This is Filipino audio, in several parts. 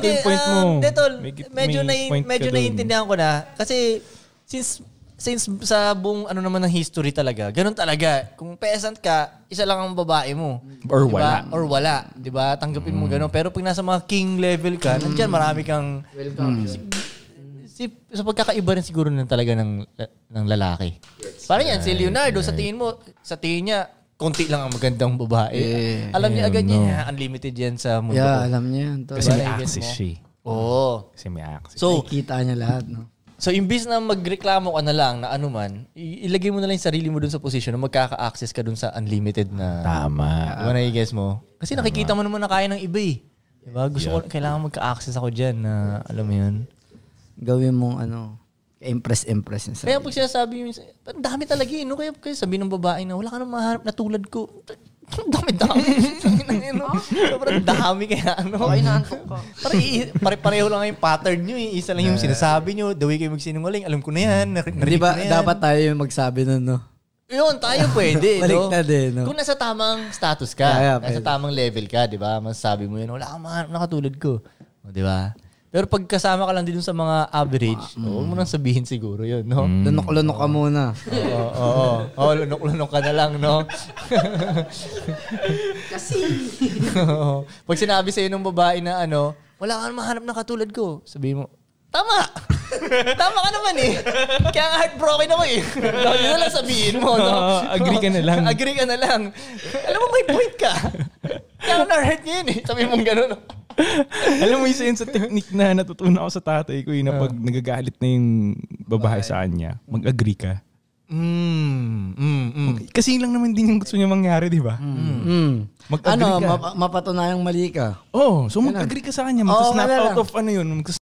ko yung point mo. Um, Detol, medyo, na, medyo naiintindihan ko na. Kasi since since sa buong ano naman ng history talaga, ganun talaga. Kung peasant ka, isa lang ang babae mo. Or diba? wala. Or wala. Di ba? Tanggapin mm. mo ganun. Pero pag nasa mga king level ka, mm. nandiyan marami kang... Welcome. Mm. Si, um, si, sa pagkakaiba rin siguro ng talaga ng, ng lalaki. Yes. Parang yan, si Leonardo, right. sa tingin mo, sa tingin niya, konti lang ang magandang babae. Yeah, alam niya agad no. niya, unlimited yan sa mundo. Yeah, ko. alam niya yan. To. Eh. Kasi may access siya. Oo. Oh. Kasi may access. So, Nakikita niya lahat. No? So, imbis na magreklamo ka na lang na ano man, ilagay mo na lang yung sarili mo dun sa position na magkaka-access ka dun sa unlimited na... Tama. Ano diba, na guess mo? Kasi Tama. nakikita mo naman na kaya ng iba eh. Diba? Gusto yeah. ko, kailangan magka-access ako dyan na alam mo yun. Gawin mong ano, Impress, impress. Yung kaya pag sinasabi yun, ang dami talaga yun. Eh, no? Kaya, kaya sabi ng babae na, wala ka nang mahanap na tulad ko. Ang dami-dami. Ano? Sobrang dami kaya ano. Okay, naantok ko. Pare-pareho lang yung pattern niyo, Eh. Isa lang yung sinasabi niyo, The way kayo magsinungaling. Alam ko na yan. Narinig Di ba, dapat tayo yung magsabi noon, no? Yun, tayo pwede. Balik no? din. Eh, no? Kung nasa tamang status ka, yeah, yeah, nasa pwede. tamang level ka, di ba? Masasabi mo yun, wala kang mahanap na katulad ko. O, di ba? Pero pag kasama ka lang din sa mga average, ah, mm. huwag mo nang sabihin siguro yun, no? Mm. Lunok-lunok ka muna. Oo, oo. Oo, lunok-lunok ka na lang, no? Kasi. Pag sinabi sa'yo ng babae na ano, wala ka mahanap na katulad ko, sabihin mo, Tama! Tama ka naman eh. Kaya nga heartbroken ako eh. Dahil na lang sabihin mo. No? Uh, agree ka na lang. agree ka na lang. Alam mo, may point ka. Kaya na-hurt niya eh. Sabihin mong gano'n. No? Alam mo, isa yun sa technique na natutunan ako sa tatay ko, yun, na ah. pag nagagalit na yung babae sa kanya, mag-agree ka. Mm, mm, mm. Okay. Kasi lang naman din yung gusto niya mangyari, di ba? Mm. mm. mm. Mag-agree ano, ka. Map- mapatunayang mali ka. oh, so mag-agree ka sa kanya. Mag-snap oh, out of ano yun. Mag-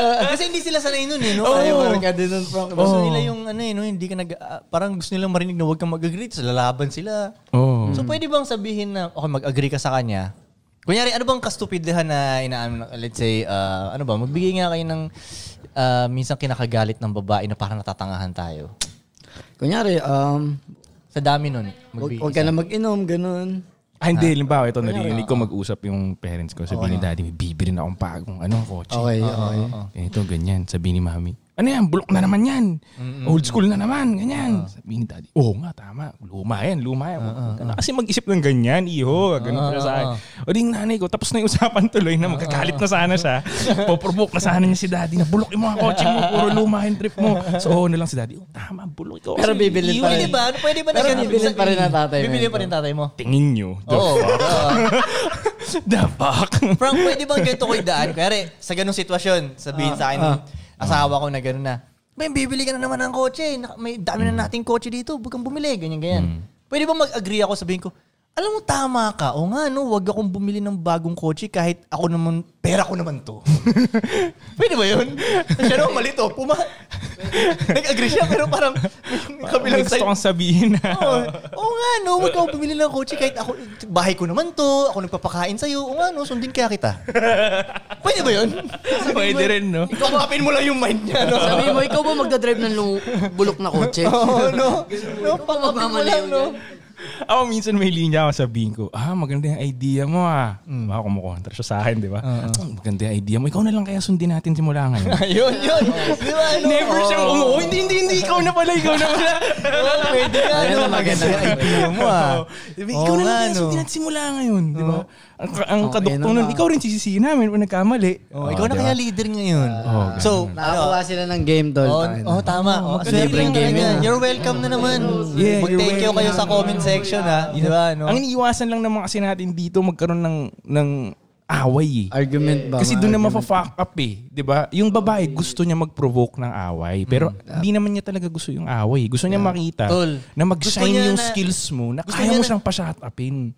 Uh, kasi hindi sila sanay nun eh, no? Oh. Ayaw barkada nun from... Gusto oh. nila yung ano eh, no? hindi ka nag... Uh, parang gusto nilang marinig na huwag kang mag-agree, tapos lalaban sila. Oh. So pwede bang sabihin na, okay, mag-agree ka sa kanya, Kunyari, ano bang kastupidahan na inaano, let's say, uh, ano ba, magbigay nga kayo ng uh, minsan kinakagalit ng babae na parang natatangahan tayo. Kunyari, um, sa dami nun. Magbigay huwag ka na mag-inom, ganun. Ah, hindi. Ah. Limbawa, ito, narinig ko ah. mag-usap yung parents ko. Sabihin ni daddy, may bibirin akong pagong ano, kotse. Okay, okay. Ito, ganyan. Sabi ni mami, ano yan, bulok na naman yan. Mm-hmm. Old school na naman, ganyan. Uh-huh. Ah. Sabi ni daddy, oo nga, tama. Luma yan, luma yan. Uh-huh. Kasi mag-isip ng ganyan, iho. Ganun uh-huh. sa akin. O di nanay ko, tapos na yung usapan tuloy na magkakalit na sana siya. Poprovoke na sana niya si daddy na bulok yung mga kotse mo, puro luma yung trip mo. So, oo na lang si daddy, oh, tama, bulok ikaw. Pero bibili pa eh. rin. Pwede ba? Ano, pwede ba na siya? Bibili pa rin ang tatay mo. Bibili pa rin tatay mo. Tingin nyo. Oo. The fuck? Frank, pwede bang ganito ko idaan? Kaya sa ganong sitwasyon, sabihin sa akin, Asawa ko na gano'n na. May bibili ka na naman ng kotse. May dami na mm. nating kotse dito. Huwag kang bumili. Ganyan, ganyan. Mm. Pwede ba mag-agree ako sabihin ko, alam mo, tama ka. O nga, no, huwag akong bumili ng bagong kotse kahit ako naman pera ko naman to. Pwede ba yun? Siya naman to. Puma... Nag-agree siya, pero parang may kabilang side. Gusto kong sabihin na. Oo, oo nga, no. Huwag ka bumili ng kotse kahit ako, bahay ko naman to. Ako nagpapakain sa'yo. Oo nga, no. Sundin kaya kita. Pwede ba yun? Sabihin Pwede mo, rin, no. Ikakapin mo lang yung mind niya, no. Sabi mo, ikaw ba magdadrive ng bulok na kotse? Oo, no. no, no, no, no, no, no, no, ako minsan may linya ako sabihin ko, ah, maganda yung idea mo ah. Mm. Baka kumukontra siya sa akin, di ba? Uh-huh. maganda yung idea mo. Ikaw na lang kaya sundin natin simula ngayon. yun, yun. di ba? Ano? Never siyang umuwi na pala, ikaw na pala. Oo, pwede ka. Ano, maganda yung idea mo ah. Ikaw na lang yung pinagsimula ngayon, di ba? Ang, ang oh, kaduktong ano nun, ikaw rin sisisiin namin kung nagkamali. Oh, ikaw na kaya leader ngayon. Ah. so, nakakuha ano? sila ng game, Dol. Oo, tama. Oh, Libreng game yun. You're welcome na naman. Yeah, Mag-thank you kayo sa comment section, ha? Ah. Di ba? Ang iniiwasan lang naman kasi natin dito magkaroon ng ng away eh. Argument ba? Kasi doon na mafa-fuck up eh. ba? Diba? Yung babae gusto niya mag-provoke ng away. Hmm. Pero hindi naman niya talaga gusto yung away. Gusto niya makita Tol. na mag-shine yung na- skills mo na kaya mo siyang pa-shut upin.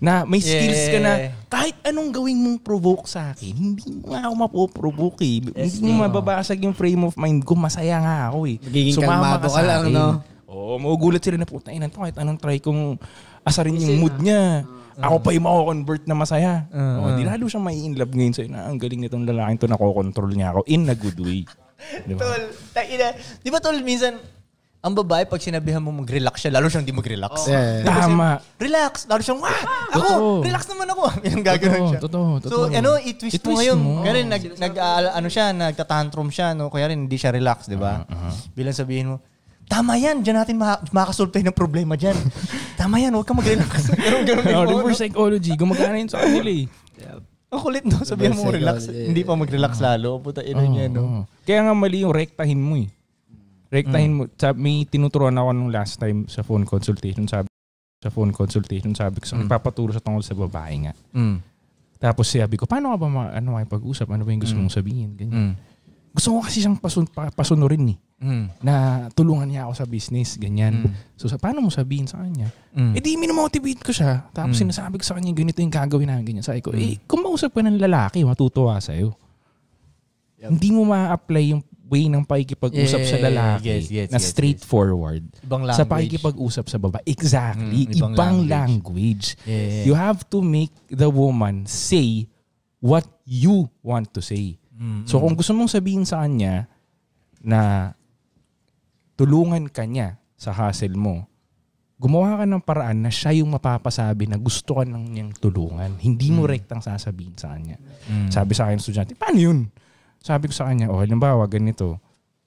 Na may skills ka na kahit anong gawin mong provoke sa akin, hindi mo nga ako mapoprovoke eh. Hindi mo mababasag yung frame of mind ko. Masaya nga ako eh. Magiging kalmado ka lang, no? Oo, oh, magugulat sila na puta ina to. Kahit anong try kong asarin yung mood niya. Uh, ako pa yung mako-convert na masaya. Uh, oh, di lalo siyang may in love ngayon sa'yo na ah, ang galing nitong lalaking to, nakokontrol niya ako in a good way. diba? Tol, takina. Di ba tol, minsan, ang babae, pag sinabihan mo mag-relax siya, lalo siyang di mag-relax. Oh. Yeah, yeah. Tama. Siya, relax. Lalo siyang, wah! Ako, totoo. relax naman ako. Yung gagawin siya. Totoo, totoo. So, ano, i-twist, i-twist mo ngayon. Mo. Kaya rin, nag, nag, uh, ano siya, nagtatantrum siya, no? Kaya rin, hindi siya relax, di ba? Uh-huh. Bilang sabihin mo, Tama yan, diyan natin ma- makasolve tayo ng problema diyan. Tama yan, huwag kang mag-relax. Ganun, ganun. Oh, no, reverse psychology, gumagana yun sa kanila eh. Ang kulit no, diba sabihan mo relax, hindi pa mag-relax ah. lalo. Puta ina niya no. Kaya nga mali yung rektahin mo eh. Rektahin mm. mo. Sabi, may tinuturuan ako nung last time sa phone consultation. Sabi, sa phone consultation, sabi ko, sa mm. nagpapaturo sa tungkol sa babae nga. Mm. Tapos sabi ko, paano ka ba ma- ano, pag-usap? Ano ba yung gusto mm. mong sabihin? Ganyan. Mm gusto ko kasi siyang pasun, pasunurin eh. Mm. Na tulungan niya ako sa business, ganyan. Mm. So sa, paano mo sabihin sa kanya? Mm. Eh di minomotivate ko siya. Tapos mm. sinasabi ko sa kanya, ganito yung gagawin na ganyan. Sabi ko, eh, mm. eh kung mausap ka ng lalaki, matutuwa sa'yo. Yep. Hindi mo ma-apply yung way ng pakikipag-usap yeah, sa lalaki yes, yes, na yes, straightforward yes. Ibang language. sa pakikipag-usap sa baba. Exactly. Mm, ibang, ibang language. language. Yeah. You have to make the woman say what you want to say. Mm-hmm. So kung gusto mong sabihin sa kanya na tulungan ka niya sa hassle mo, gumawa ka ng paraan na siya yung mapapasabi na gusto ka ng niyang tulungan. Hindi mo mm. rektang sasabihin sa kanya. Mm. Sabi sa akin estudyante, paano yun? Sabi ko sa kanya, oh, halimbawa ganito,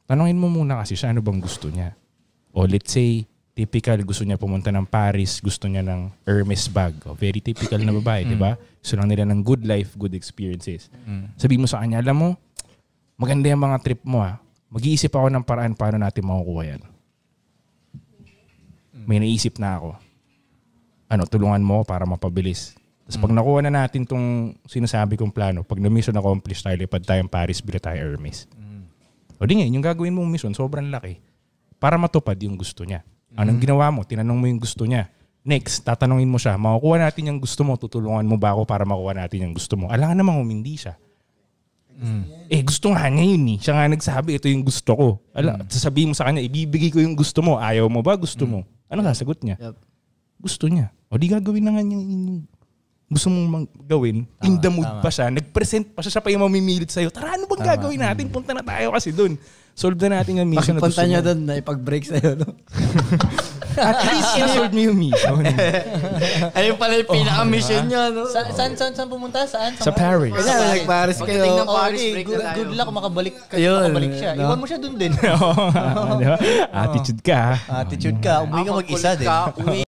tanongin mo muna kasi siya ano bang gusto niya. O let's say, typical gusto niya pumunta ng Paris, gusto niya ng Hermes bag. O, oh, very typical na babae, mm. 'di ba? Mm. Gusto lang nila ng good life, good experiences. Mm. Sabi mo sa kanya, alam mo, maganda yung mga trip mo ha. Ah. Mag-iisip ako ng paraan paano natin makukuha yan. Mm. May naisip na ako. Ano, tulungan mo para mapabilis. Tapos pag mm. nakuha na natin tong sinasabi kong plano, pag na-mission accomplish tayo, lipad tayong Paris, bila tayo Hermes. Mm. O di ngayon, yung gagawin mong mission, sobrang laki para matupad yung gusto niya. Anong mm-hmm. ginawa mo? Tinanong mo yung gusto niya. Next, tatanungin mo siya, makukuha natin yung gusto mo, tutulungan mo ba ako para makuha natin yung gusto mo? Alangan namang humindi siya. Mm. Eh, gusto nga niya yun eh. Siya nga nagsabi, ito yung gusto ko. Ala, mm. sasabihin mo sa kanya, ibibigay ko yung gusto mo. Ayaw mo ba? Gusto mm. mo. Ano sasagot niya? Yep. Gusto niya. O di gagawin na nga niya yung gusto mong mag- gawin. Tama, In the mood tama. pa siya. Nag-present pa siya. Siya pa yung mamimilit sa'yo. Tara, ano bang tama. gagawin natin? Punta na tayo kasi doon solve na natin ang mission Pagpunta na gusto niya doon na break sa'yo, no? At least na-solve niyo yung mission. Ayun pala yung pinaka-mission oh, niya, no? Sa, saan, saan, saan pumunta? Saan? Sa Paris. Wala, nag-Paris kayo. Pagdating Paris, break good, na tayo. Good luck, makabalik, ka, makabalik siya. Iwan mo siya doon din. Oo. Attitude ka. Attitude ka. Umuwi ka mag-isa din.